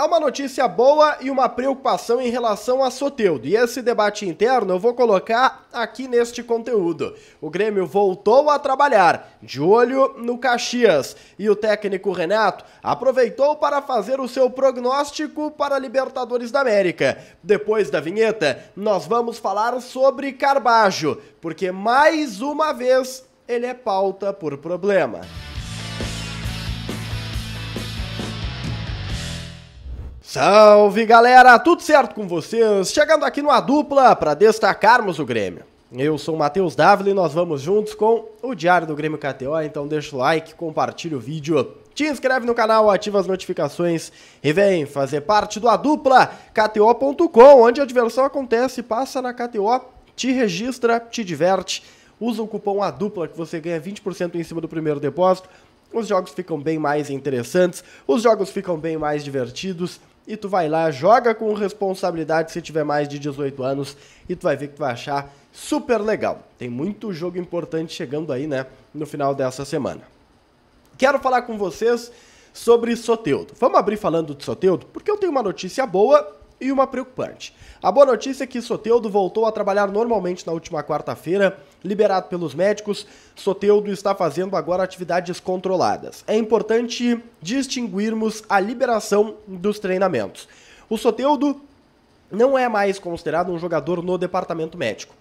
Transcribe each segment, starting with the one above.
Há uma notícia boa e uma preocupação em relação a Soteudo, e esse debate interno eu vou colocar aqui neste conteúdo. O Grêmio voltou a trabalhar, de olho no Caxias, e o técnico Renato aproveitou para fazer o seu prognóstico para Libertadores da América. Depois da vinheta, nós vamos falar sobre Carbajo, porque mais uma vez ele é pauta por problema. Salve galera, tudo certo com vocês? Chegando aqui no A Dupla para destacarmos o Grêmio. Eu sou o Matheus Dávila e nós vamos juntos com o Diário do Grêmio KTO, então deixa o like, compartilha o vídeo, te inscreve no canal, ativa as notificações e vem fazer parte do A Dupla KTO.com, onde a diversão acontece, passa na KTO, te registra, te diverte, usa o cupom A Dupla que você ganha 20% em cima do primeiro depósito. Os jogos ficam bem mais interessantes, os jogos ficam bem mais divertidos e tu vai lá, joga com responsabilidade se tiver mais de 18 anos e tu vai ver que tu vai achar super legal. Tem muito jogo importante chegando aí, né, no final dessa semana. Quero falar com vocês sobre Soteudo. Vamos abrir falando de Soteudo, porque eu tenho uma notícia boa e uma preocupante. A boa notícia é que Soteudo voltou a trabalhar normalmente na última quarta-feira, liberado pelos médicos. Soteudo está fazendo agora atividades controladas. É importante distinguirmos a liberação dos treinamentos. O Soteudo não é mais considerado um jogador no departamento médico.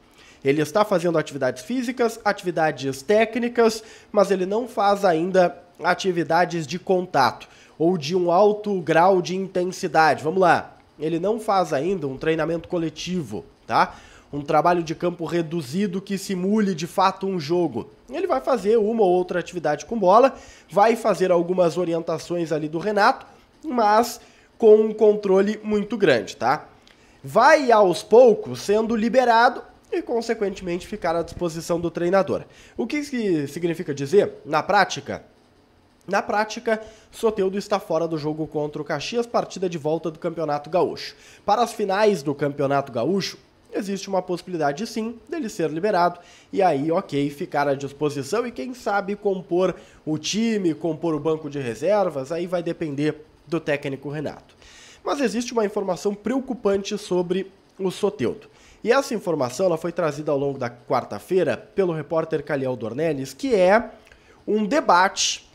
Ele está fazendo atividades físicas, atividades técnicas, mas ele não faz ainda atividades de contato ou de um alto grau de intensidade. Vamos lá ele não faz ainda um treinamento coletivo, tá? Um trabalho de campo reduzido que simule de fato um jogo. Ele vai fazer uma ou outra atividade com bola, vai fazer algumas orientações ali do Renato, mas com um controle muito grande, tá? Vai aos poucos sendo liberado e, consequentemente, ficar à disposição do treinador. O que significa dizer, na prática, na prática, Soteudo está fora do jogo contra o Caxias, partida de volta do Campeonato Gaúcho. Para as finais do Campeonato Gaúcho, existe uma possibilidade sim dele ser liberado e aí, ok, ficar à disposição e quem sabe compor o time, compor o banco de reservas, aí vai depender do técnico Renato. Mas existe uma informação preocupante sobre o Soteudo. E essa informação ela foi trazida ao longo da quarta-feira pelo repórter Caliel Dornelles, que é um debate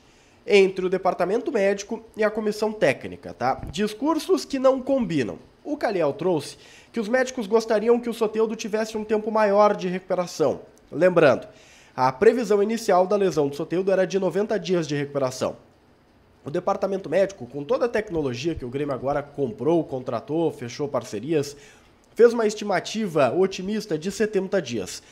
entre o departamento médico e a comissão técnica, tá? Discursos que não combinam. O Caliel trouxe que os médicos gostariam que o Soteudo tivesse um tempo maior de recuperação. Lembrando, a previsão inicial da lesão do Soteudo era de 90 dias de recuperação. O departamento médico, com toda a tecnologia que o Grêmio agora comprou, contratou, fechou parcerias, fez uma estimativa otimista de 70 dias.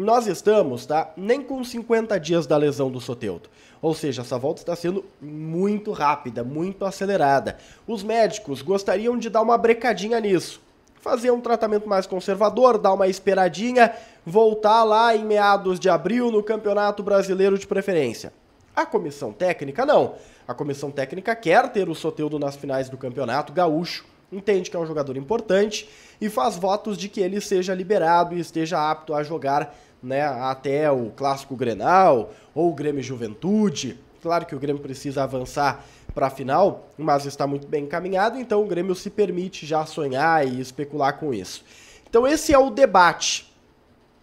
Nós estamos, tá? Nem com 50 dias da lesão do Soteudo. Ou seja, essa volta está sendo muito rápida, muito acelerada. Os médicos gostariam de dar uma brecadinha nisso. Fazer um tratamento mais conservador, dar uma esperadinha, voltar lá em meados de abril no Campeonato Brasileiro de Preferência. A comissão técnica não. A comissão técnica quer ter o Soteudo nas finais do Campeonato Gaúcho, entende que é um jogador importante e faz votos de que ele seja liberado e esteja apto a jogar né, até o clássico Grenal ou o Grêmio Juventude. Claro que o Grêmio precisa avançar para a final, mas está muito bem encaminhado, então o Grêmio se permite já sonhar e especular com isso. Então esse é o debate.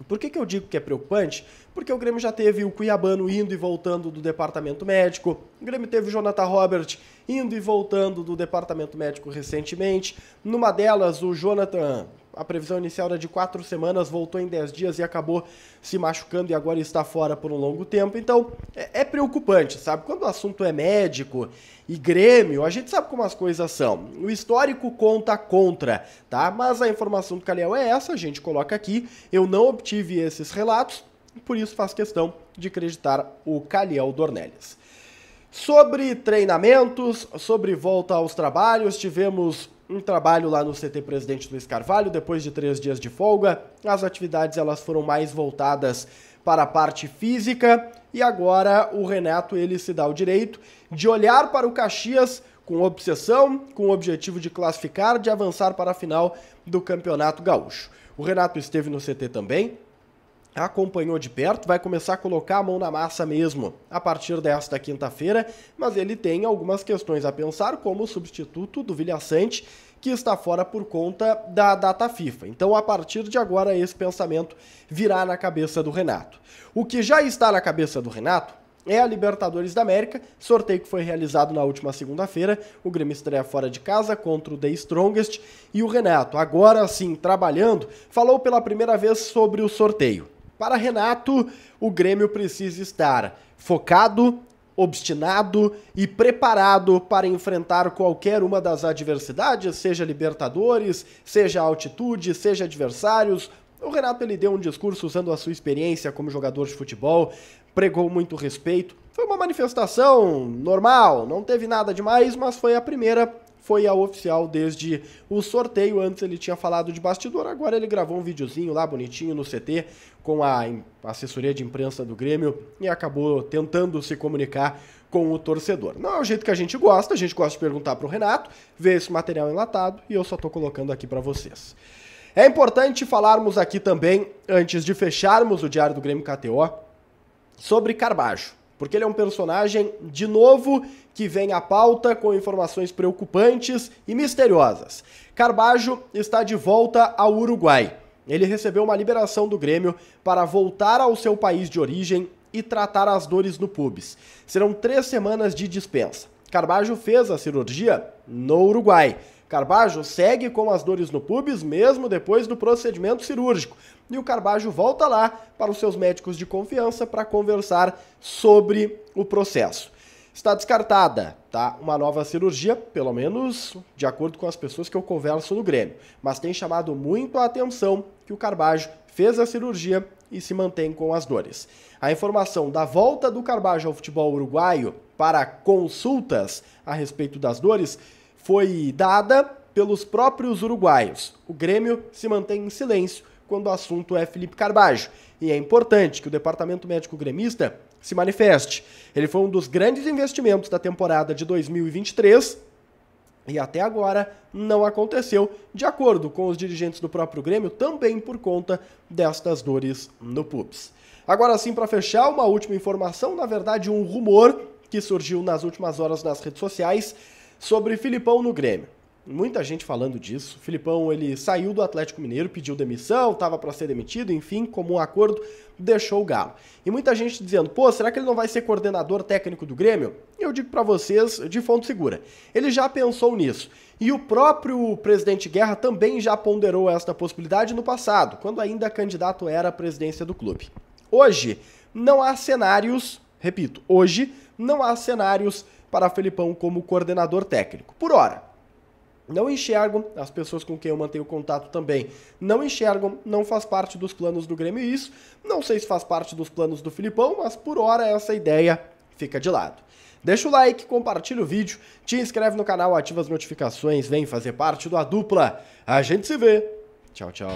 Por que, que eu digo que é preocupante? Porque o Grêmio já teve o Cuiabano indo e voltando do departamento médico, o Grêmio teve o Jonathan Robert indo e voltando do departamento médico recentemente. Numa delas, o Jonathan a previsão inicial era de quatro semanas, voltou em dez dias e acabou se machucando e agora está fora por um longo tempo. Então é, é preocupante, sabe? Quando o assunto é médico e Grêmio, a gente sabe como as coisas são. O histórico conta contra, tá? Mas a informação do Calhau é essa, a gente coloca aqui. Eu não obtive esses relatos, por isso faz questão de acreditar o Calhau Dornelles. Sobre treinamentos, sobre volta aos trabalhos, tivemos um trabalho lá no CT Presidente Luiz Carvalho, depois de três dias de folga. As atividades elas foram mais voltadas para a parte física e agora o Renato ele se dá o direito de olhar para o Caxias com obsessão, com o objetivo de classificar, de avançar para a final do Campeonato Gaúcho. O Renato esteve no CT também, acompanhou de perto, vai começar a colocar a mão na massa mesmo a partir desta quinta-feira, mas ele tem algumas questões a pensar, como o substituto do Vilhaçante, que está fora por conta da data FIFA. Então, a partir de agora, esse pensamento virá na cabeça do Renato. O que já está na cabeça do Renato é a Libertadores da América, sorteio que foi realizado na última segunda-feira. O Grêmio estreia fora de casa contra o The Strongest e o Renato, agora sim trabalhando, falou pela primeira vez sobre o sorteio. Para Renato, o Grêmio precisa estar focado, obstinado e preparado para enfrentar qualquer uma das adversidades, seja Libertadores, seja altitude, seja adversários. O Renato ele deu um discurso usando a sua experiência como jogador de futebol, pregou muito respeito. Foi uma manifestação normal, não teve nada demais, mas foi a primeira foi a oficial desde o sorteio. Antes ele tinha falado de bastidor, agora ele gravou um videozinho lá bonitinho no CT com a assessoria de imprensa do Grêmio e acabou tentando se comunicar com o torcedor. Não é o jeito que a gente gosta, a gente gosta de perguntar para o Renato, ver esse material enlatado e eu só estou colocando aqui para vocês. É importante falarmos aqui também, antes de fecharmos o Diário do Grêmio KTO, sobre Carbajo porque ele é um personagem, de novo, que vem à pauta com informações preocupantes e misteriosas. Carbajo está de volta ao Uruguai. Ele recebeu uma liberação do Grêmio para voltar ao seu país de origem e tratar as dores no pubis. Serão três semanas de dispensa. Carbajo fez a cirurgia no Uruguai. Carbajo segue com as dores no pubis mesmo depois do procedimento cirúrgico. E o Carbajo volta lá para os seus médicos de confiança para conversar sobre o processo. Está descartada, tá? Uma nova cirurgia, pelo menos de acordo com as pessoas que eu converso no Grêmio. Mas tem chamado muito a atenção que o Carbajo fez a cirurgia e se mantém com as dores. A informação da volta do Carbajo ao futebol uruguaio para consultas a respeito das dores foi dada pelos próprios uruguaios. O Grêmio se mantém em silêncio quando o assunto é Felipe Carbajo. E é importante que o departamento médico gremista se manifeste. Ele foi um dos grandes investimentos da temporada de 2023 e até agora não aconteceu, de acordo com os dirigentes do próprio Grêmio, também por conta destas dores no pubs. Agora sim, para fechar, uma última informação, na verdade, um rumor que surgiu nas últimas horas nas redes sociais sobre Filipão no Grêmio. Muita gente falando disso. Filipão ele saiu do Atlético Mineiro, pediu demissão, estava para ser demitido, enfim, como um acordo, deixou o Galo. E muita gente dizendo: "Pô, será que ele não vai ser coordenador técnico do Grêmio?" Eu digo para vocês de fonte segura. Ele já pensou nisso. E o próprio presidente Guerra também já ponderou esta possibilidade no passado, quando ainda candidato era à presidência do clube. Hoje não há cenários, repito, hoje não há cenários para Felipão como coordenador técnico. Por hora, não enxergam, as pessoas com quem eu mantenho contato também não enxergam, não faz parte dos planos do Grêmio isso. Não sei se faz parte dos planos do Filipão, mas por hora essa ideia fica de lado. Deixa o like, compartilha o vídeo, te inscreve no canal, ativa as notificações, vem fazer parte da dupla. A gente se vê. Tchau, tchau.